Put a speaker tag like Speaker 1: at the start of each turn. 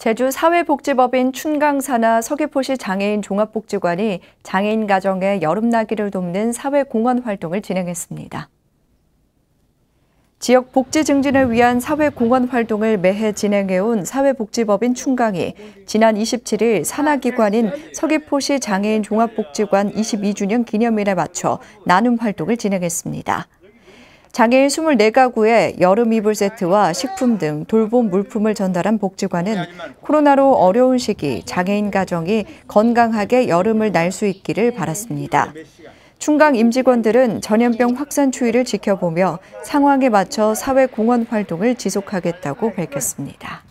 Speaker 1: 제주 사회복지법인 춘강산하 서귀포시 장애인 종합복지관이 장애인 가정의 여름나기를 돕는 사회공헌 활동을 진행했습니다. 지역 복지 증진을 위한 사회공헌 활동을 매해 진행해온 사회복지법인 춘강이 지난 27일 산하기관인 서귀포시 장애인 종합복지관 22주년 기념일에 맞춰 나눔 활동을 진행했습니다. 장애인 24가구에 여름 이불 세트와 식품 등 돌봄 물품을 전달한 복지관은 코로나로 어려운 시기 장애인 가정이 건강하게 여름을 날 수 있기를 바랐습니다. 충강 임직원들은 전염병 확산 추이를 지켜보며 상황에 맞춰 사회 공헌 활동을 지속하겠다고 밝혔습니다.